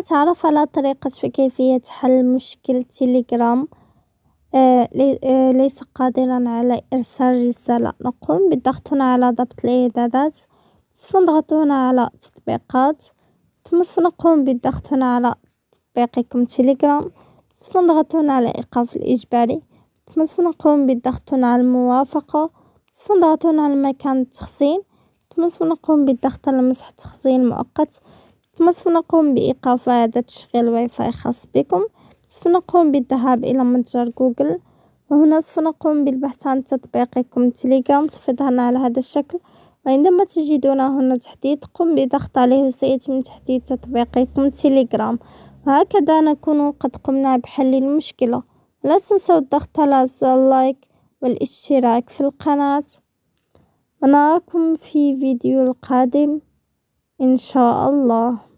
نتعرف على طريقة وكيفية حل مشكل تيليجرام آه، آه، ليس قادرا على ارسال رسالة نقوم بالضغط هنا على ضبط الاعدادات سوف نضغط هنا على تطبيقات ثم سوف نقوم بالضغط هنا على تطبيقكم تيليجرام سوف نضغط هنا على ايقاف الاجباري ثم سوف نقوم بالضغط هنا على الموافقة سوف نضغط هنا على مكان التخزين ثم سوف نقوم بالضغط على مسح التخزين المؤقت بصف نقوم بإيقاف هذا تشغيل واي فاي خاص بكم سوف نقوم بالذهاب إلى متجر جوجل وهنا سوف نقوم بالبحث عن تطبيقكم تليجرام سوف يظهرنا على هذا الشكل وعندما تجدون هنا تحديد قم بضغط عليه وسيتم تحديد تطبيقكم تليجرام وهكذا نكون قد قمنا بحل المشكلة لا تنسوا الضغط على زر اللايك والاشتراك في القناة ونراكم في فيديو القادم إن شاء الله